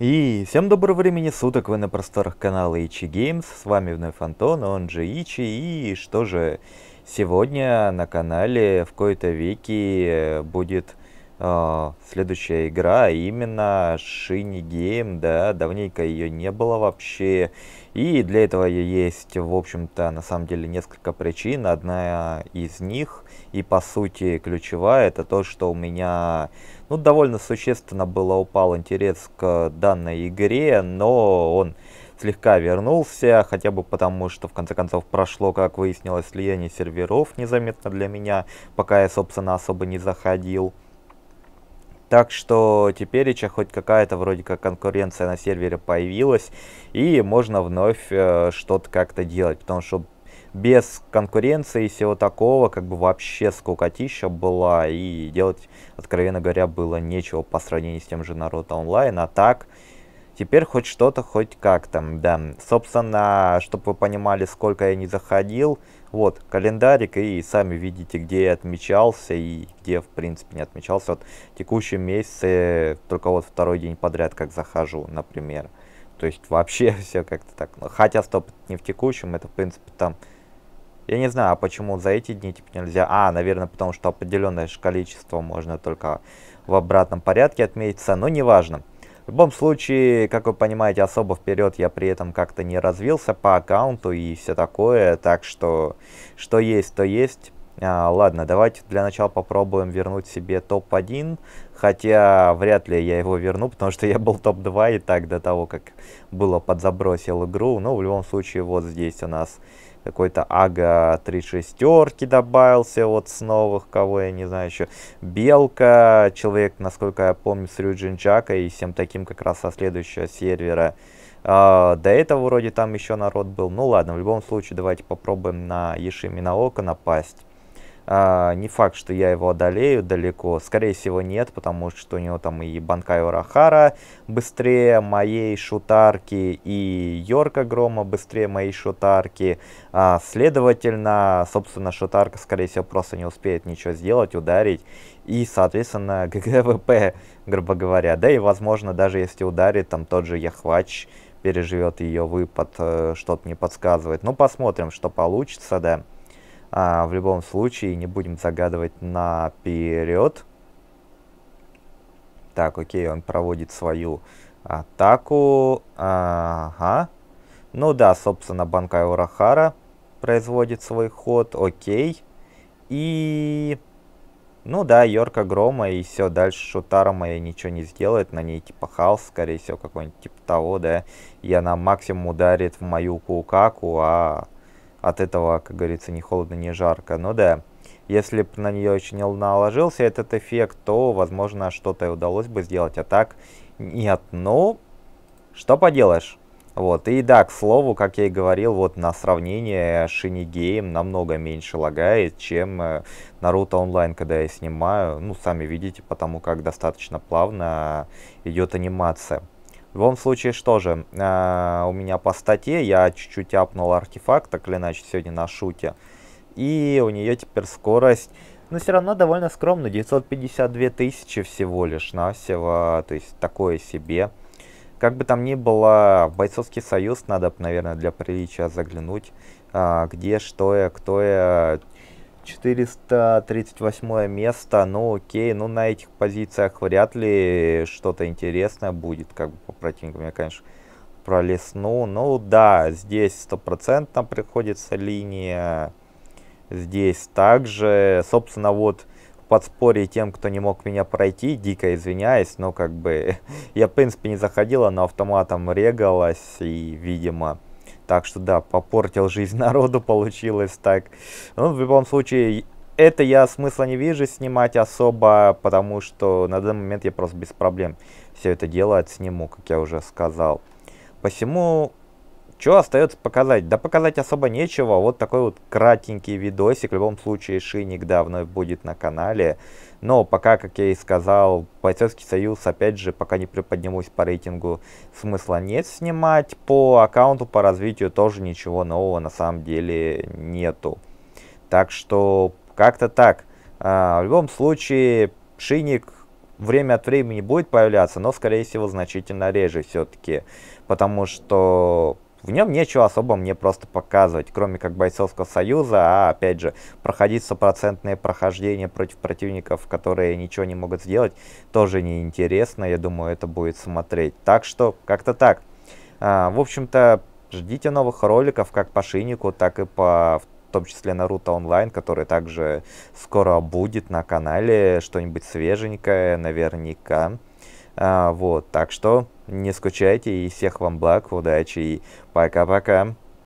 И всем доброго времени суток, вы на просторах канала Ичи Геймс, с вами вновь Антон, он же Ичи, и что же, сегодня на канале в кои-то веки э, будет а, следующая игра, именно Shiny Game, да, давненько ее не было вообще. И для этого есть, в общем-то, на самом деле несколько причин. Одна из них, и по сути ключевая, это то, что у меня, ну, довольно существенно было упал интерес к данной игре, но он слегка вернулся, хотя бы потому, что в конце концов прошло, как выяснилось, слияние серверов незаметно для меня, пока я, собственно, особо не заходил. Так что теперь еще хоть какая-то вроде как конкуренция на сервере появилась, и можно вновь э, что-то как-то делать, потому что без конкуренции и всего такого, как бы вообще скукотища была, и делать, откровенно говоря, было нечего по сравнению с тем же народом онлайн, а так Теперь хоть что-то, хоть как там, да. Собственно, чтобы вы понимали, сколько я не заходил, вот, календарик, и сами видите, где я отмечался и где, в принципе, не отмечался. Вот, в текущем месяце э, только вот второй день подряд как захожу, например. То есть вообще все как-то так. Ну, хотя, стоп, не в текущем, это, в принципе, там... Я не знаю, а почему за эти дни типа нельзя? А, наверное, потому что определенное количество можно только в обратном порядке отметиться, но неважно. важно. В любом случае, как вы понимаете, особо вперед я при этом как-то не развился по аккаунту и все такое, так что что есть, то есть. А, ладно, давайте для начала попробуем вернуть себе топ-1, хотя вряд ли я его верну, потому что я был топ-2 и так до того, как было подзабросил игру, но ну, в любом случае вот здесь у нас какой-то Ага три шестерки добавился вот с новых, кого я не знаю еще. Белка, человек, насколько я помню, с Рюджинчака и всем таким как раз со следующего сервера. Uh, до этого вроде там еще народ был. Ну ладно, в любом случае давайте попробуем на Ешими на око напасть. А, не факт, что я его одолею далеко. Скорее всего, нет, потому что у него там и Банкай Урахара быстрее моей шутарки, и Йорка Грома быстрее моей шутарки. А, следовательно, собственно, шутарка, скорее всего, просто не успеет ничего сделать, ударить. И, соответственно, ГГВП, грубо говоря. Да и, возможно, даже если ударит, там тот же Яхвач переживет ее выпад, э, что-то не подсказывает. Ну, посмотрим, что получится, да. А, в любом случае, не будем загадывать наперед. Так, окей, он проводит свою атаку. Ага. Ну да, собственно, Банкай Урахара производит свой ход. Окей. И... Ну да, Йорка Грома и все, дальше Шутара моя ничего не сделает, на ней типа хаос, скорее всего, какой-нибудь типа того, да, и она максимум ударит в мою Кукаку, а от этого, как говорится, ни холодно, ни жарко. Но ну да, если бы на нее очень наложился этот эффект, то, возможно, что-то и удалось бы сделать. А так, нет, ну, что поделаешь. Вот, и да, к слову, как я и говорил, вот на сравнение Шинигеем намного меньше лагает, чем э, Наруто онлайн, когда я снимаю. Ну, сами видите, потому как достаточно плавно идет анимация. В любом случае, что же, э, у меня по статье, я чуть-чуть апнул артефакт, так или иначе, сегодня на шуте. И у нее теперь скорость, но ну, все равно довольно скромно, 952 тысячи всего лишь навсего, то есть такое себе. Как бы там ни было, в Бойцовский союз надо, наверное, для приличия заглянуть, э, где, что я, кто я. 438 место, ну окей, ну на этих позициях вряд ли что-то интересное будет, как бы по противникам я, конечно, пролесну, ну да, здесь стопроцентно приходится линия, здесь также, собственно, вот подспорье тем, кто не мог меня пройти, дико извиняюсь, но как бы я, в принципе, не заходила, но автоматом регалась и, видимо, так что да, попортил жизнь народу получилось так. Ну, в любом случае, это я смысла не вижу снимать особо, потому что на данный момент я просто без проблем все это дело отсниму, как я уже сказал. Посему что остается показать? Да показать особо нечего. Вот такой вот кратенький видосик. В любом случае, Шиник, давно будет на канале. Но пока, как я и сказал, Бойцовский союз, опять же, пока не приподнимусь по рейтингу, смысла нет снимать. По аккаунту, по развитию тоже ничего нового на самом деле нету. Так что, как-то так. А, в любом случае, Шиник время от времени будет появляться, но, скорее всего, значительно реже все-таки. Потому что в нем нечего особо мне просто показывать, кроме как бойцовского союза, а опять же, проходить стопроцентные прохождения против противников, которые ничего не могут сделать, тоже неинтересно, я думаю, это будет смотреть. Так что, как-то так. А, в общем-то, ждите новых роликов как по Шинику так и по в том числе Наруто Онлайн, который также скоро будет на канале, что-нибудь свеженькое наверняка. А, вот, так что не скучайте и всех вам благ, удачи и пока-пока.